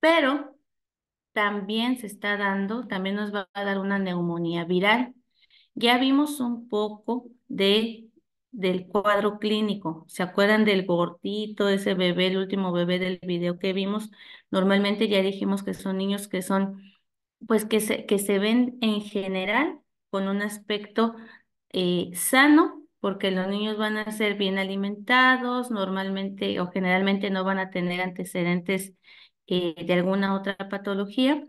pero también se está dando, también nos va a dar una neumonía viral. Ya vimos un poco de, del cuadro clínico. ¿Se acuerdan del gordito, ese bebé, el último bebé del video que vimos? Normalmente ya dijimos que son niños que son, pues que se, que se ven en general con un aspecto eh, sano, porque los niños van a ser bien alimentados, normalmente o generalmente no van a tener antecedentes eh, de alguna otra patología,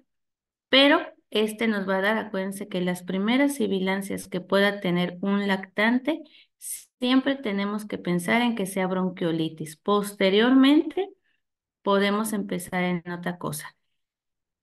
pero este nos va a dar, acuérdense que las primeras sibilancias que pueda tener un lactante, siempre tenemos que pensar en que sea bronquiolitis. Posteriormente, podemos empezar en otra cosa.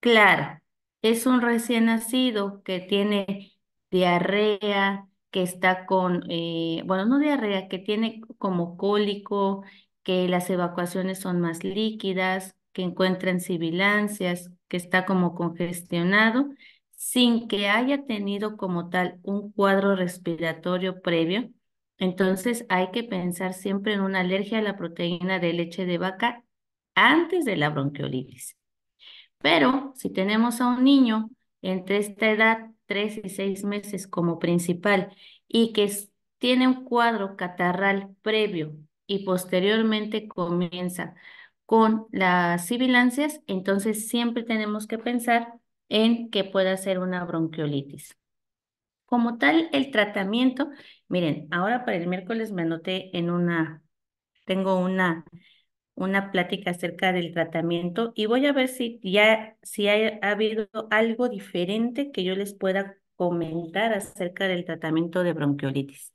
Claro, es un recién nacido que tiene diarrea, que está con, eh, bueno, no diarrea, que tiene como cólico, que las evacuaciones son más líquidas, que encuentran sibilancias, que está como congestionado, sin que haya tenido como tal un cuadro respiratorio previo, entonces hay que pensar siempre en una alergia a la proteína de leche de vaca antes de la bronquiolitis. Pero si tenemos a un niño entre esta edad, tres y seis meses como principal, y que tiene un cuadro catarral previo y posteriormente comienza con las sibilancias, entonces siempre tenemos que pensar en que pueda ser una bronquiolitis. Como tal, el tratamiento, miren, ahora para el miércoles me anoté en una, tengo una, una plática acerca del tratamiento y voy a ver si ya, si ha habido algo diferente que yo les pueda comentar acerca del tratamiento de bronquiolitis.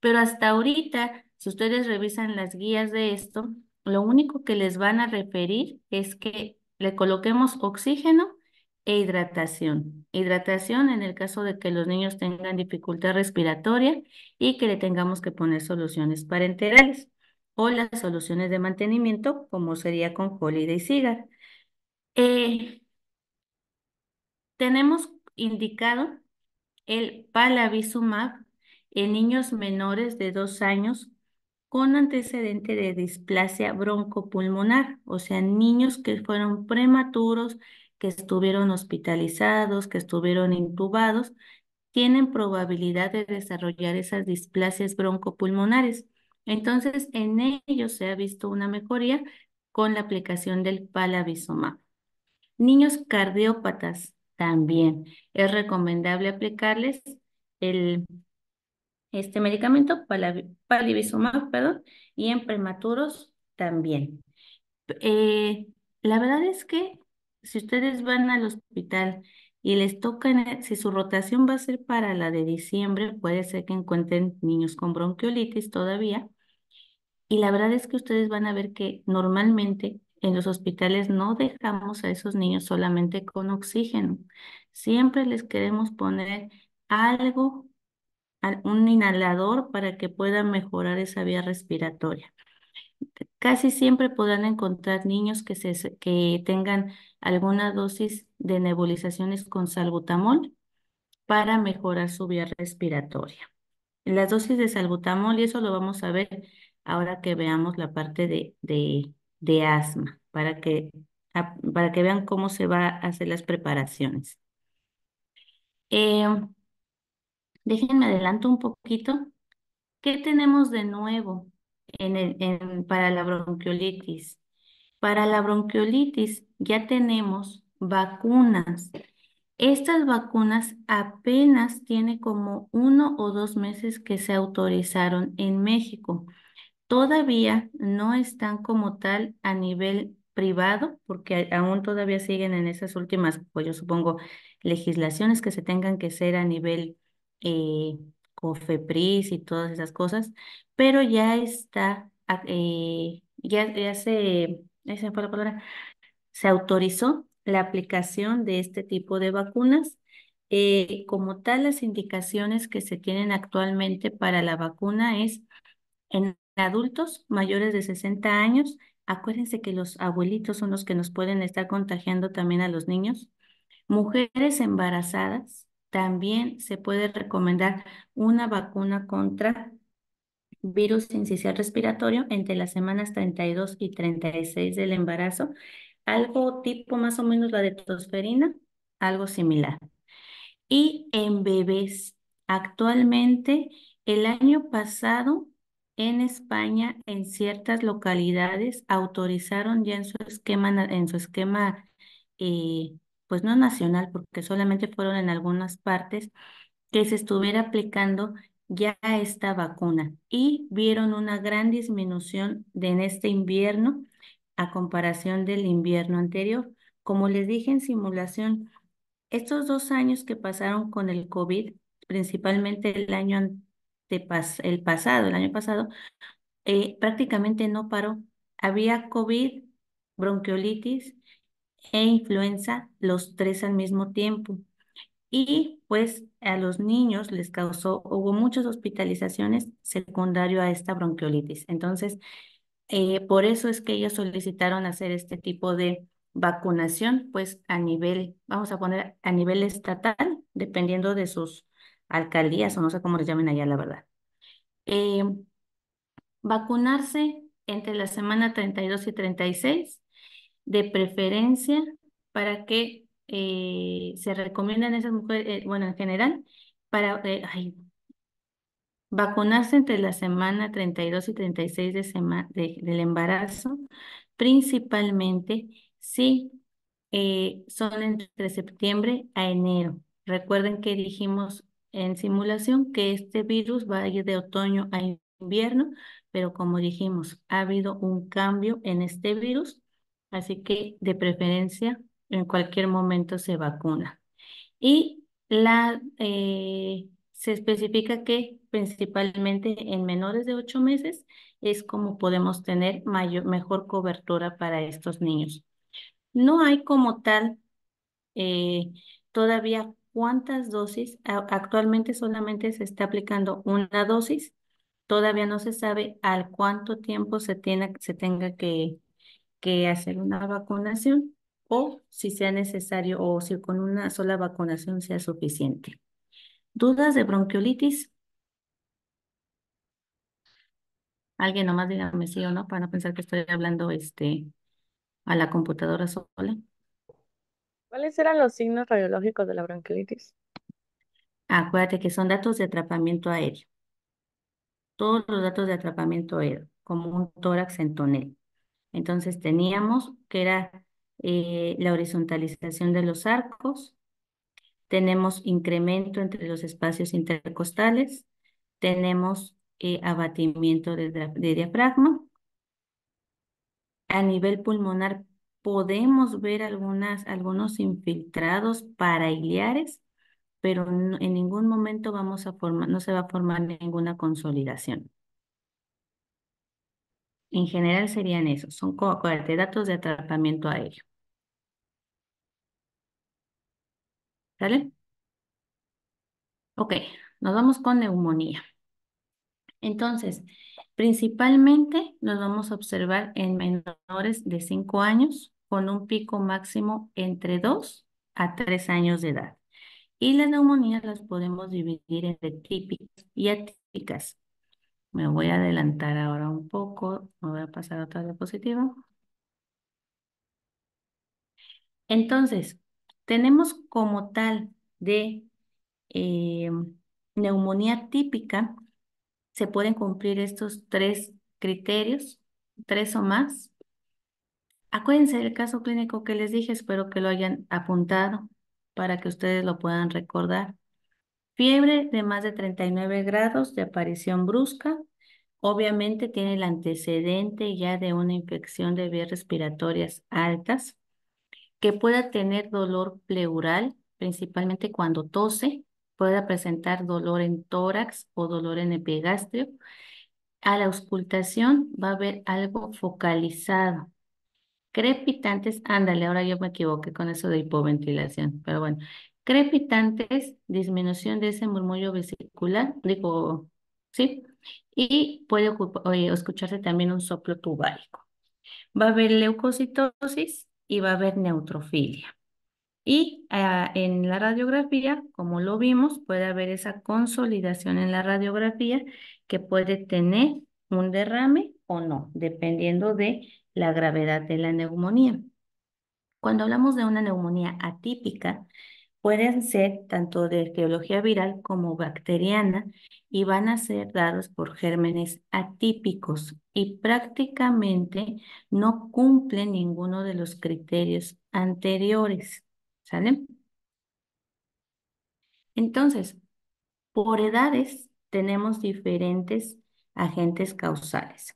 Pero hasta ahorita, si ustedes revisan las guías de esto, lo único que les van a referir es que le coloquemos oxígeno e hidratación. Hidratación en el caso de que los niños tengan dificultad respiratoria y que le tengamos que poner soluciones parenterales o las soluciones de mantenimiento como sería con Holiday y Cigar. Eh, tenemos indicado el Palavizumab en niños menores de dos años con antecedente de displasia broncopulmonar, o sea, niños que fueron prematuros, que estuvieron hospitalizados, que estuvieron intubados, tienen probabilidad de desarrollar esas displasias broncopulmonares. Entonces, en ellos se ha visto una mejoría con la aplicación del palabisoma. Niños cardiópatas también es recomendable aplicarles el este medicamento, palivizumab, perdón, y en prematuros también. Eh, la verdad es que si ustedes van al hospital y les tocan, eh, si su rotación va a ser para la de diciembre, puede ser que encuentren niños con bronquiolitis todavía. Y la verdad es que ustedes van a ver que normalmente en los hospitales no dejamos a esos niños solamente con oxígeno. Siempre les queremos poner algo un inhalador para que puedan mejorar esa vía respiratoria. Casi siempre podrán encontrar niños que, tengan alguna dosis de nebulizaciones con salbutamol para mejorar su vía respiratoria. Las dosis de salbutamol, y eso lo vamos a ver ahora que veamos la parte de, de, asma, para que, para que vean cómo se va a hacer las preparaciones. Eh, Déjenme adelanto un poquito. ¿Qué tenemos de nuevo para la bronquiolitis? Para la bronquiolitis ya tenemos vacunas. Estas vacunas apenas tiene como uno o dos meses que se autorizaron en México. Todavía no están como tal a nivel privado, porque aún todavía siguen en esas últimas, pues yo supongo, legislaciones que se tengan que hacer a nivel eh, COFEPRIS y todas esas cosas, pero ya está, ah, eh, ya, se, fue la palabra, se autorizó la aplicación de este tipo de vacunas. Eh, como tal, las indicaciones que se tienen actualmente para la vacuna es en adultos mayores de 60 años. Acuérdense que los abuelitos son los que nos pueden estar contagiando también a los niños. Mujeres embarazadas, también se puede recomendar una vacuna contra virus sincicial respiratorio entre las semanas 32 y 36 del embarazo, algo tipo más o menos la de tosferina, algo similar. Y en bebés, actualmente, el año pasado en España, en ciertas localidades, autorizaron ya en su esquema, en su esquema eh, pues no nacional, porque solamente fueron en algunas partes, que se estuviera aplicando ya esta vacuna y vieron una gran disminución de, en este invierno a comparación del invierno anterior. Como les dije en simulación, estos dos años que pasaron con el COVID, principalmente el año el pasado, el año pasado, eh, prácticamente no paró. Había COVID, bronquiolitis, e influenza, los tres al mismo tiempo. Y pues a los niños les causó, hubo muchas hospitalizaciones secundario a esta bronquiolitis. Entonces, eh, por eso es que ellos solicitaron hacer este tipo de vacunación, pues a nivel, vamos a poner a nivel estatal, dependiendo de sus alcaldías o no sé cómo les llamen allá, la verdad. Eh, vacunarse entre la semana 32 y 36 de preferencia para que eh, se recomiendan esas mujeres, eh, bueno, en general, para eh, vacunarse entre la semana 32 y 36 del embarazo, principalmente si son entre septiembre a enero. Recuerden que dijimos en simulación que este virus va a ir de otoño a invierno, pero como dijimos, ha habido un cambio en este virus Así que de preferencia en cualquier momento se vacuna. Y la, eh, se especifica que principalmente en menores de ocho meses es como podemos tener mayor, mejor cobertura para estos niños. No hay como tal eh, todavía cuántas dosis. Actualmente solamente se está aplicando una dosis. Todavía no se sabe al cuánto tiempo se, se tenga que que hacer una vacunación o si sea necesario o si con una sola vacunación sea suficiente. ¿Dudas de bronquiolitis? Alguien nomás dígame sí o no para no pensar que estoy hablando este, a la computadora sola. ¿Cuáles eran los signos radiológicos de la bronquiolitis? Acuérdate que son datos de atrapamiento aéreo. Todos los datos de atrapamiento aéreo, como un tórax en tonel. Entonces teníamos que era eh, la horizontalización de los arcos, tenemos incremento entre los espacios intercostales, tenemos eh, abatimiento de, diafragma. A nivel pulmonar podemos ver algunos infiltrados parailiares, pero en ningún momento vamos a formar, no se va a formar ninguna consolidación. En general serían esos, son de datos de tratamiento aéreo. ¿Sale? Ok, nos vamos con neumonía. Entonces, principalmente nos vamos a observar en menores de 5 años con un pico máximo entre 2 a 3 años de edad. Y las neumonías las podemos dividir entre típicas y atípicas. Me voy a adelantar ahora un poco. Me voy a pasar a otra diapositiva. Entonces, tenemos como tal de eh, neumonía típica, se pueden cumplir estos tres criterios, tres o más. Acuérdense del caso clínico que les dije, espero que lo hayan apuntado para que ustedes lo puedan recordar. Fiebre de más de 39 grados de aparición brusca. Obviamente tiene el antecedente ya de una infección de vías respiratorias altas, que pueda tener dolor pleural, principalmente cuando tose, pueda presentar dolor en tórax o dolor en epigastrio. A la auscultación va a haber algo focalizado. Crepitantes, ándale, ahora yo me equivoqué con eso de hipoventilación, pero bueno, crepitantes, disminución de ese murmullo vesicular, digo, ¿sí? Y puede eh, escucharse también un soplo tubárico. Va a haber leucocitosis y va a haber neutrofilia. Y ah, en la radiografía, como lo vimos, puede haber esa consolidación en la radiografía que puede tener un derrame o no, dependiendo de la gravedad de la neumonía. Cuando hablamos de una neumonía atípica, pueden ser tanto de arqueología viral como bacteriana y van a ser dados por gérmenes atípicos y prácticamente no cumplen ninguno de los criterios anteriores. ¿Sale? Entonces, por edades tenemos diferentes agentes causales.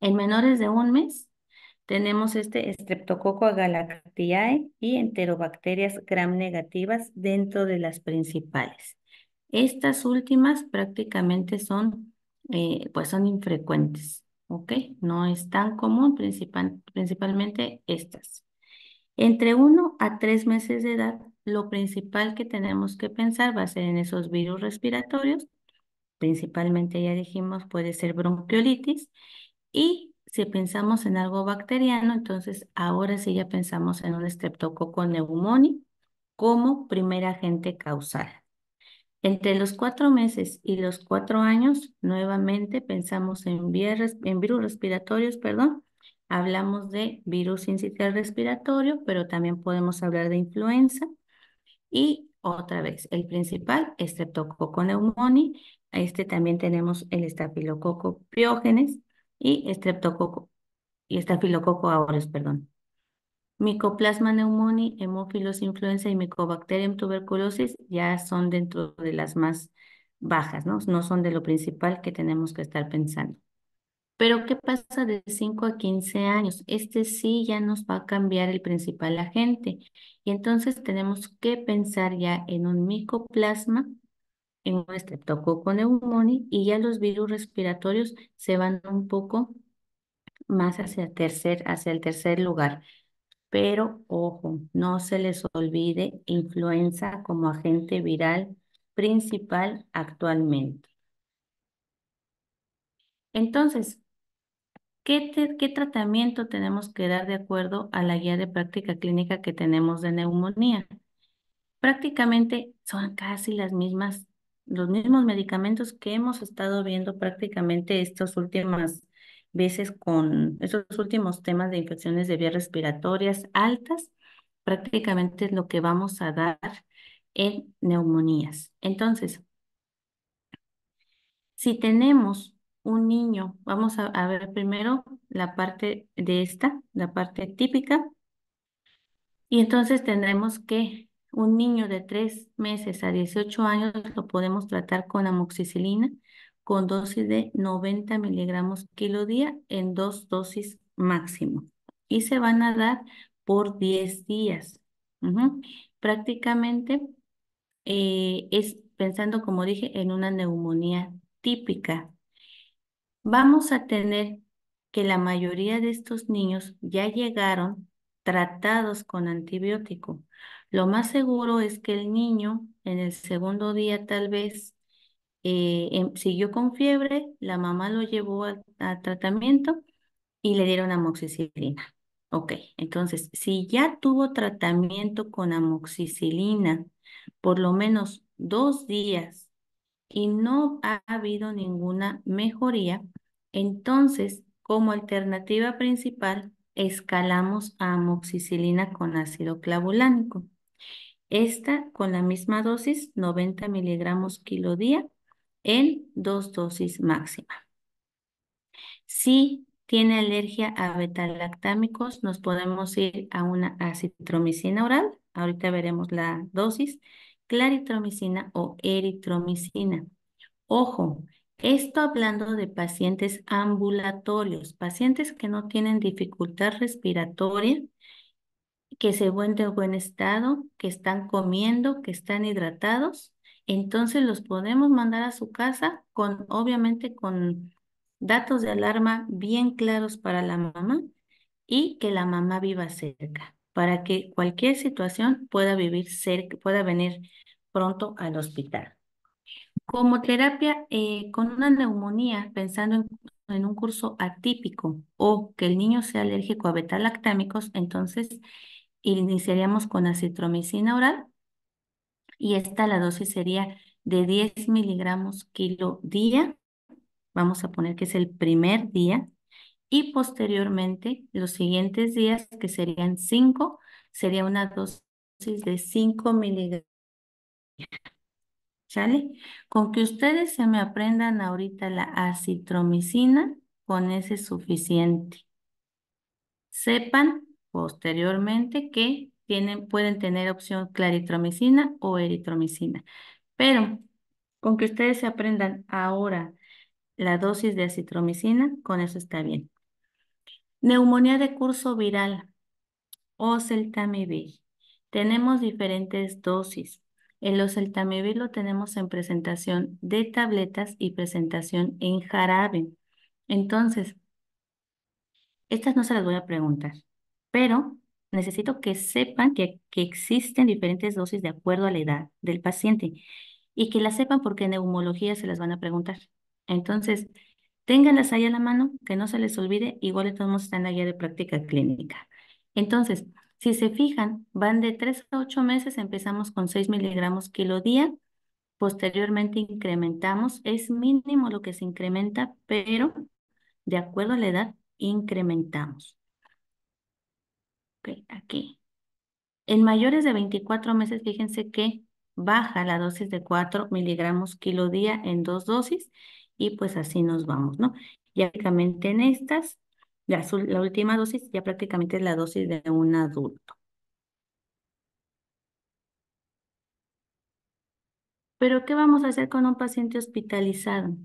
En menores de un mes tenemos este streptococcus agalactiae y enterobacterias gram negativas dentro de las principales. Estas últimas prácticamente son, eh, pues son infrecuentes, ¿ok? No es tan común, principalmente estas. Entre uno a tres meses de edad, lo principal que tenemos que pensar va a ser en esos virus respiratorios, principalmente ya dijimos puede ser bronquiolitis, y si pensamos en algo bacteriano, entonces ahora sí ya pensamos en un estreptococo neumoni como primer agente causal. Entre los cuatro meses y los cuatro años, nuevamente pensamos en, virus, en virus respiratorios, perdón. Hablamos de virus incital respiratorio, pero también podemos hablar de influenza. Y otra vez, el principal, estreptococo neumoni. A este también tenemos el estafilococo y estreptococo y estafilococo es, perdón. Micoplasma neumoni, hemófilos influenza y micobacterium tuberculosis ya son dentro de las más bajas, ¿no? No son de lo principal que tenemos que estar pensando. Pero ¿qué pasa de 5 a 15 años? Este sí ya nos va a cambiar el principal agente. Y entonces tenemos que pensar ya en un micoplasma en este, tocó con neumonía y ya los virus respiratorios se van un poco más hacia el tercer, hacia el tercer lugar. Pero ojo, no se les olvide influenza como agente viral principal actualmente. Entonces, ¿qué tratamiento tenemos que dar de acuerdo a la guía de práctica clínica que tenemos de neumonía? Prácticamente son casi las mismas los mismos medicamentos que hemos estado viendo prácticamente estas últimas veces con estos últimos temas de infecciones de vías respiratorias altas, prácticamente es lo que vamos a dar en neumonías. Entonces, si tenemos un niño, vamos a, ver primero la parte de esta, la parte típica, y entonces tendremos que un niño de 3 meses a 18 años lo podemos tratar con amoxicilina con dosis de 90 miligramos kilo día en dos dosis máximo. Y se van a dar por 10 días. Prácticamente eh, es pensando, como dije, en una neumonía típica. Vamos a tener que la mayoría de estos niños ya llegaron tratados con antibiótico, lo más seguro es que el niño en el segundo día tal vez eh, em, siguió con fiebre, la mamá lo llevó a, a tratamiento y le dieron amoxicilina. Ok, entonces, si ya tuvo tratamiento con amoxicilina por lo menos dos días y no ha habido ninguna mejoría, entonces, como alternativa principal, escalamos a amoxicilina con ácido clavulánico. Esta con la misma dosis, 90 miligramos kilodía en dos dosis máxima. Si tiene alergia a betalactámicos, nos podemos ir a una acitromicina oral. Ahorita veremos la dosis. Claritromicina o eritromicina. Ojo, esto hablando de pacientes ambulatorios, pacientes que no tienen dificultad respiratoria, que se vuelven en buen estado, que están comiendo, que están hidratados. Entonces los podemos mandar a su casa con, obviamente, con datos de alarma bien claros para la mamá y que la mamá viva cerca, para que cualquier situación pueda vivir pueda venir pronto al hospital. Como terapia eh, con una neumonía, pensando en, un curso atípico o que el niño sea alérgico a lactámicos, entonces Iniciaríamos con acitromicina oral y esta la dosis sería de 10 miligramos kilo día. Vamos a poner que es el primer día. Y posteriormente, los siguientes días, que serían 5, sería una dosis de 5 miligramos. ¿Sale? Con que ustedes se me aprendan ahorita la acitromicina, con ese suficiente. Sepan posteriormente que tienen, pueden tener opción claritromicina o eritromicina. Pero con que ustedes se aprendan ahora la dosis de acitromicina, con eso está bien. Neumonía de curso viral o Tenemos diferentes dosis. El oseltamivir lo tenemos en presentación de tabletas y presentación en jarabe. Entonces, estas no se las voy a preguntar pero necesito que sepan que, existen diferentes dosis de acuerdo a la edad del paciente y que las sepan porque en neumología se las van a preguntar. Entonces, ténganlas ahí a la mano, que no se les olvide, igual estamos en la guía de práctica clínica. Entonces, si se fijan, van de 3 a 8 meses, empezamos con 6 miligramos kilo día, posteriormente incrementamos, es mínimo lo que se incrementa, pero de acuerdo a la edad, incrementamos. Ok, aquí. En mayores de 24 meses, fíjense que baja la dosis de 4 miligramos kilo día en dos dosis y pues así nos vamos, ¿no? Ya prácticamente en estas, la, última dosis ya prácticamente es la dosis de un adulto. Pero, ¿qué vamos a hacer con un paciente hospitalizado?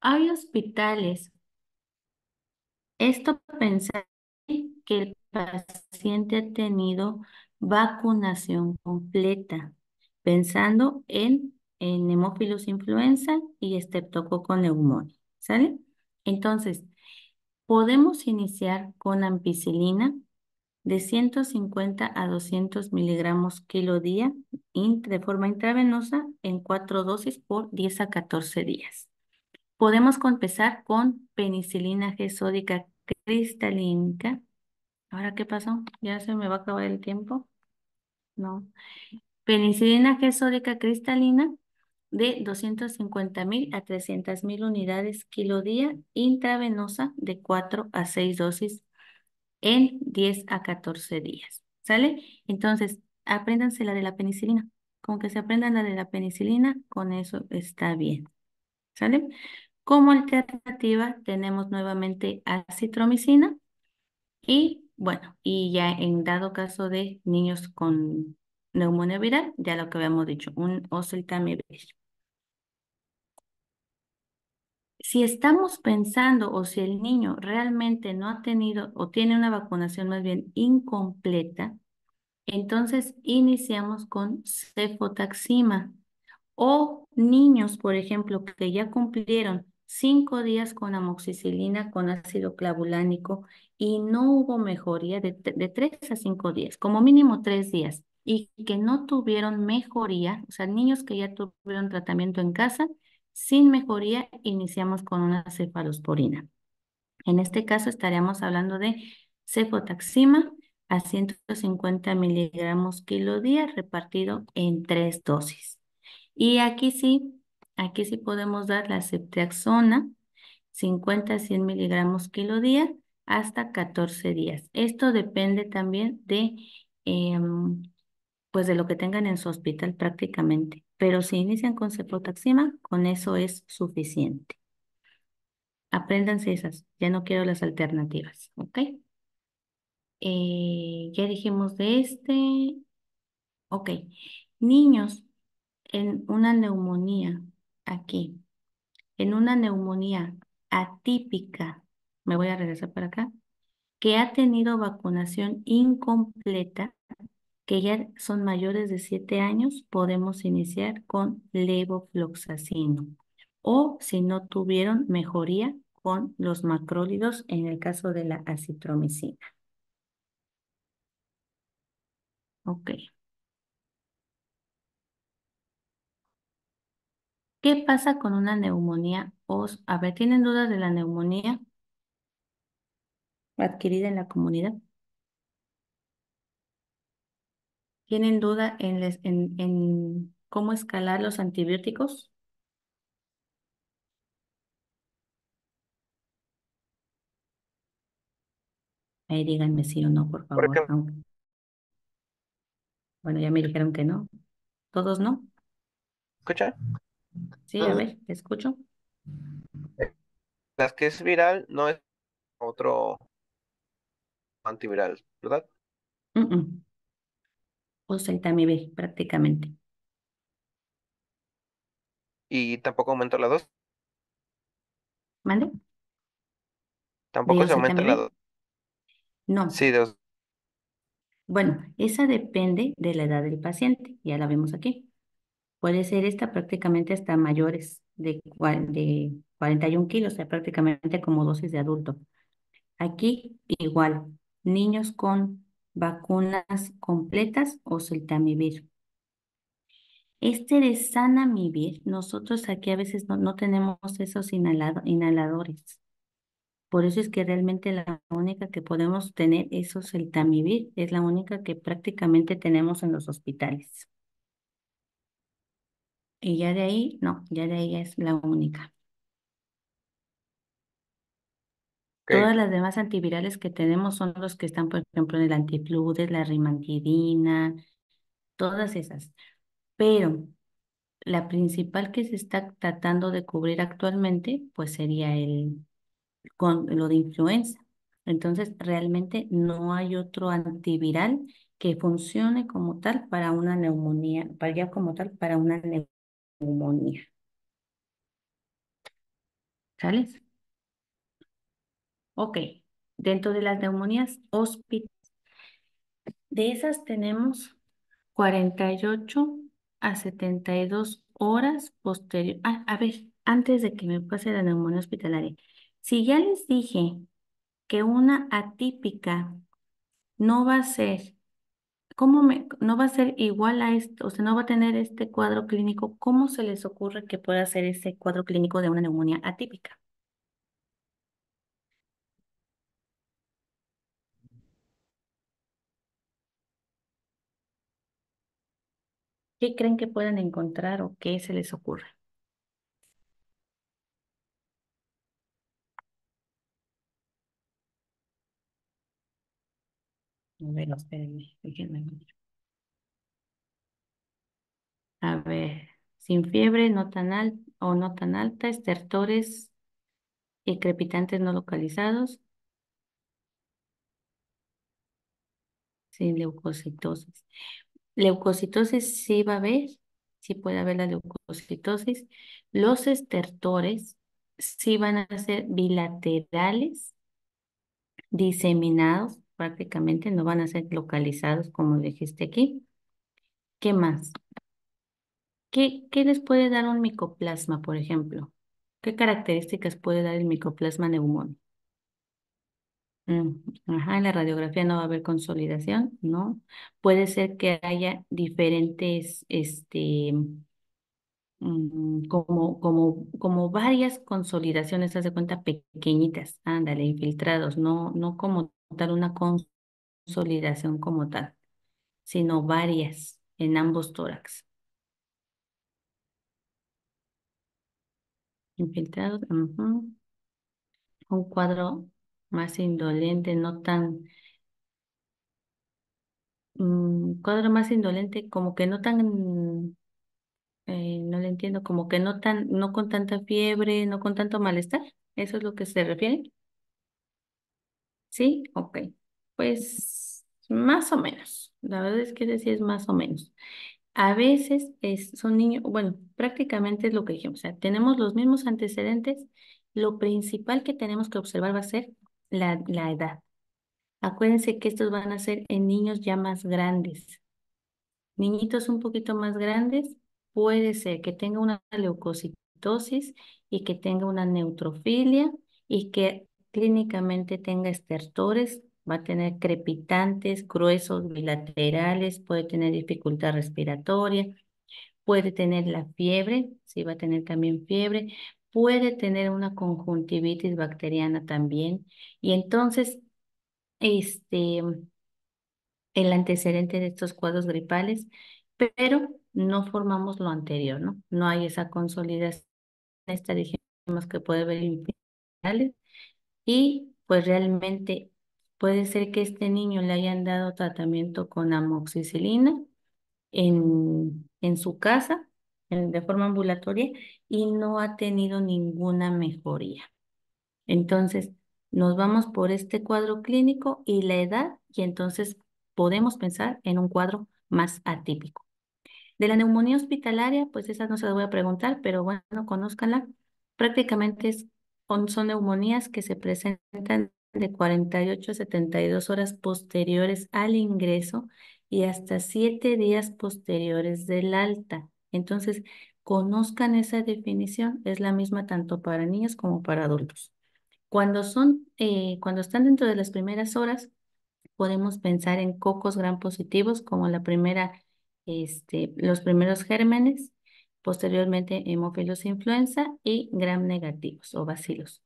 Hay hospitales. Esto pensar que el paciente ha tenido vacunación completa, pensando en, en hemófilos influenza y con neumonía, ¿sale? Entonces, podemos iniciar con ampicilina de 150 a 200 miligramos kilo día de forma intravenosa en cuatro dosis por 10 a 14 días. Podemos empezar con penicilina gesódica cristalínica ¿Ahora qué pasó? ¿Ya se me va a acabar el tiempo? No. Penicilina G cristalina de 250.000 a 300.000 unidades kilodía intravenosa de 4 a 6 dosis en 10 a 14 días. ¿Sale? Entonces, apréndanse la de la penicilina. Como que se aprendan la de la penicilina, con eso está bien. ¿Sale? Como alternativa tenemos nuevamente acitromicina y bueno, y ya en dado caso de niños con neumonía viral, ya lo que habíamos dicho, un oseltamivir. Si estamos pensando o si el niño realmente no ha tenido o tiene una vacunación más bien incompleta, entonces iniciamos con cefotaxima. O niños, por ejemplo, que ya cumplieron cinco días con amoxicilina con ácido clavulánico y no hubo mejoría de, de a cinco días, como mínimo tres días, y que no tuvieron mejoría, o sea, niños que ya tuvieron tratamiento en casa, sin mejoría iniciamos con una cefalosporina. En este caso estaríamos hablando de cefotaxima a 150 miligramos kilo día repartido en tres dosis. Y aquí sí, aquí sí podemos dar la ceftriaxona 50 a 100 miligramos kilo día hasta 14 días. Esto depende también de, em, pues de lo que tengan en su hospital prácticamente. Pero si inician con cefotaxima, con eso es suficiente. Apréndanse esas, ya no quiero las alternativas, ¿ok? Eh, ya dijimos de este. Ok, niños en una neumonía, aquí, en una neumonía atípica me voy a regresar para acá, que ha tenido vacunación incompleta, que ya son mayores de 7 años, podemos iniciar con levofloxacino. O si no tuvieron mejoría con los macrólidos en el caso de la acitromicina. Ok. ¿Qué pasa con una neumonía? a ver, ¿tienen dudas de la neumonía? adquirida en la comunidad. ¿Tienen duda en, en, en cómo escalar los antibióticos? Ahí díganme sí o no, por favor. Bueno, ya me dijeron que no. ¿Todos no? ¿Escucha? Sí, a ver, te escucho. Eh, las que es viral no es otro antiviral, ¿verdad? Uh -uh. mi prácticamente. ¿Y tampoco aumentó la dosis? ¿Mande? ¿Tampoco se aumenta la dosis? No. Sí, dos. Bueno, esa depende de la edad del paciente, ya la vemos aquí. Puede ser esta prácticamente hasta mayores de, de 41 kilos, o sea, prácticamente como dosis de adulto. Aquí igual, niños con vacunas completas o Seltamivir? Este de sanamivir, nosotros aquí a veces no, tenemos esos inhaladores. Por eso es que realmente la única que podemos tener es Seltamivir. es la única que prácticamente tenemos en los hospitales. Y ya de ahí, no, ya de ahí es la única. Todas las demás antivirales que tenemos son los que están, por ejemplo, en el antifludes, la rimantidina, todas esas. Pero la principal que se está tratando de cubrir actualmente, pues sería el con lo de influenza. Entonces, realmente no hay otro antiviral que funcione como tal para una neumonía, ya como tal para una neumonía. ¿Sales? Ok, dentro de las neumonías hospitales, de esas tenemos 48 a 72 horas posterior. Ah, a ver, antes de que me pase la neumonía hospitalaria, si ya les dije que una atípica no va a ser, ¿cómo me, no va a ser igual a esto? O sea, no va a tener este cuadro clínico. ¿Cómo se les ocurre que pueda ser ese cuadro clínico de una neumonía atípica? ¿Qué creen que puedan encontrar o qué se les ocurre? espérenme, déjenme A ver, sin fiebre, no tan alta o no tan alta, estertores y crepitantes no localizados. Sin leucocitosis. Leucocitosis sí va a haber, sí puede haber la leucocitosis. Los estertores sí van a ser bilaterales, diseminados prácticamente, no van a ser localizados como dijiste aquí. ¿Qué más? ¿Qué, ¿Qué les puede dar un micoplasma, por ejemplo? ¿Qué características puede dar el micoplasma neumónico? Mm, ajá, en la radiografía no va a haber consolidación, ¿no? Puede ser que haya diferentes, este, mm, como, como, como varias consolidaciones, haz de cuenta, pequeñitas, ándale, infiltrados, no, no como tal una consolidación como tal, sino varias en ambos tórax. Infiltrados, Un cuadro más indolente, no tan, mm, cuadro más indolente, como que no tan, eh, no le entiendo, como que no tan, no con tanta fiebre, no con tanto malestar, ¿eso es lo que se refiere? Sí, ok, pues más o menos, la verdad es que decir es más o menos. A veces es, son niños, bueno, prácticamente es lo que dijimos, o sea, tenemos los mismos antecedentes, lo principal que tenemos que observar va a ser la, edad. Acuérdense que estos van a ser en niños ya más grandes. Niñitos un poquito más grandes, puede ser que tenga una leucocitosis y que tenga una neutrofilia y que clínicamente tenga estertores, va a tener crepitantes, gruesos, bilaterales, puede tener dificultad respiratoria, puede tener la fiebre, sí va a tener también fiebre, puede tener una conjuntivitis bacteriana también. Y entonces, este, el antecedente de estos cuadros gripales, pero no formamos lo anterior, ¿no? No hay esa consolidación. Esta dijimos que puede haber infecciones y pues realmente puede ser que este niño le hayan dado tratamiento con amoxicilina en su casa de forma ambulatoria y no ha tenido ninguna mejoría. Entonces, nos vamos por este cuadro clínico y la edad y entonces podemos pensar en un cuadro más atípico. De la neumonía hospitalaria, pues esa no se la voy a preguntar, pero bueno, conózcanla. Prácticamente son neumonías que se presentan de 48 a 72 horas posteriores al ingreso y hasta 7 días posteriores del alta. Entonces, conozcan esa definición, es la misma tanto para niños como para adultos. Cuando, son, eh, cuando están dentro de las primeras horas, podemos pensar en cocos gran positivos como la primera, este, los primeros gérmenes, posteriormente hemófilos influenza y gram negativos o bacilos.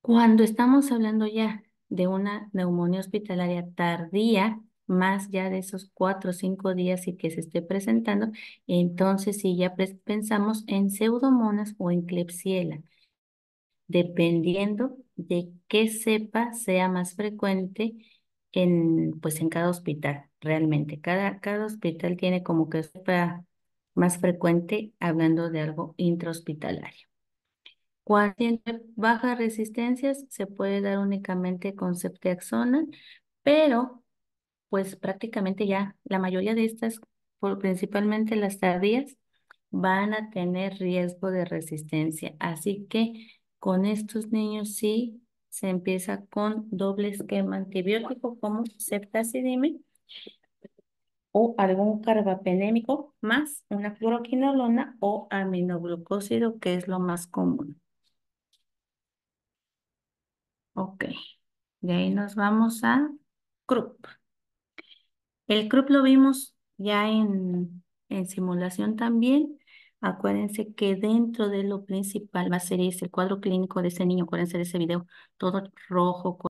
Cuando estamos hablando ya de una neumonía hospitalaria tardía, más ya de esos cuatro o cinco días y que se esté presentando, entonces si ya pensamos en pseudomonas o en clepsiela, dependiendo de qué cepa sea más frecuente en, pues en cada hospital, realmente. Cada, cada hospital tiene como que cepa más frecuente hablando de algo intrahospitalario. Cuando tiene bajas resistencias, se puede dar únicamente con septiaxona, pero pues prácticamente ya la mayoría de estas, principalmente las tardías, van a tener riesgo de resistencia. Así que con estos niños sí se empieza con doble esquema antibiótico como septacidime o algún carbapenémico más una cloroquinolona o aminoglucósido, que es lo más común. Ok, de ahí nos vamos a CRUP. El crup lo vimos ya en, simulación también. Acuérdense que dentro de lo principal va a ser ese cuadro clínico de ese niño. Acuérdense de ese video, todo rojo.